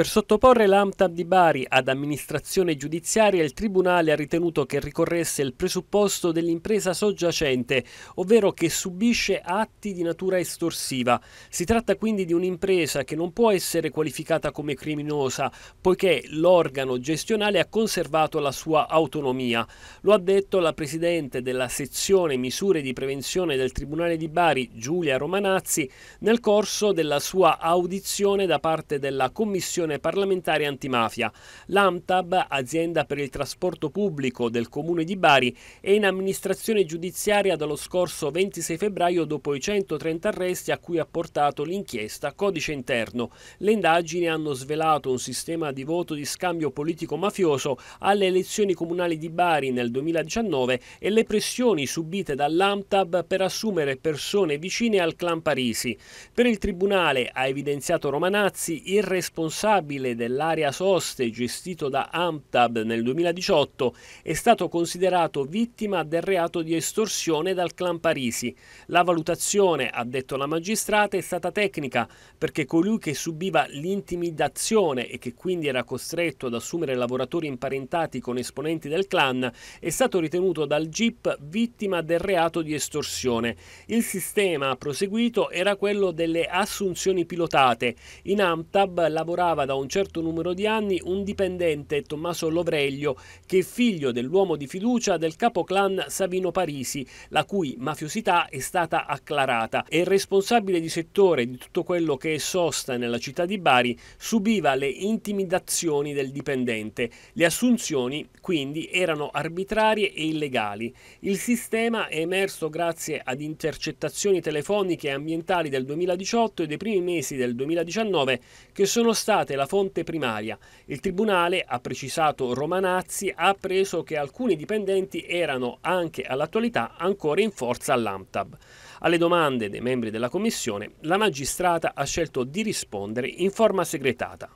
Per sottoporre l'AMTAB di Bari ad amministrazione giudiziaria, il Tribunale ha ritenuto che ricorresse il presupposto dell'impresa soggiacente, ovvero che subisce atti di natura estorsiva. Si tratta quindi di un'impresa che non può essere qualificata come criminosa, poiché l'organo gestionale ha conservato la sua autonomia. Lo ha detto la Presidente della sezione misure di prevenzione del Tribunale di Bari, Giulia Romanazzi, nel corso della sua audizione da parte della Commissione Commissione parlamentare antimafia. L'AMTAB, azienda per il trasporto pubblico del Comune di Bari, è in amministrazione giudiziaria dallo scorso 26 febbraio dopo i 130 arresti a cui ha portato l'inchiesta Codice Interno. Le indagini hanno svelato un sistema di voto di scambio politico-mafioso alle elezioni comunali di Bari nel 2019 e le pressioni subite dall'AMTAB per assumere persone vicine al clan Parisi. Per il Tribunale, ha evidenziato Romanazzi, il responsabile responsabile dell'area soste gestito da Amtab nel 2018 è stato considerato vittima del reato di estorsione dal clan Parisi. La valutazione, ha detto la magistrata, è stata tecnica perché colui che subiva l'intimidazione e che quindi era costretto ad assumere lavoratori imparentati con esponenti del clan è stato ritenuto dal GIP vittima del reato di estorsione. Il sistema, ha proseguito, era quello delle assunzioni pilotate. In Amtab lavorava lavorava da un certo numero di anni un dipendente, Tommaso Lovreglio, che è figlio dell'uomo di fiducia del capoclan Savino Parisi, la cui mafiosità è stata acclarata. E il responsabile di settore di tutto quello che è sosta nella città di Bari, subiva le intimidazioni del dipendente. Le assunzioni, quindi, erano arbitrarie e illegali. Il sistema è emerso grazie ad intercettazioni telefoniche e ambientali del 2018 e dei primi mesi del 2019 che sono state considerate la fonte primaria. Il Tribunale, ha precisato Romanazzi, ha appreso che alcuni dipendenti erano anche all'attualità ancora in forza all'AMTAB. Alle domande dei membri della Commissione, la magistrata ha scelto di rispondere in forma segretata.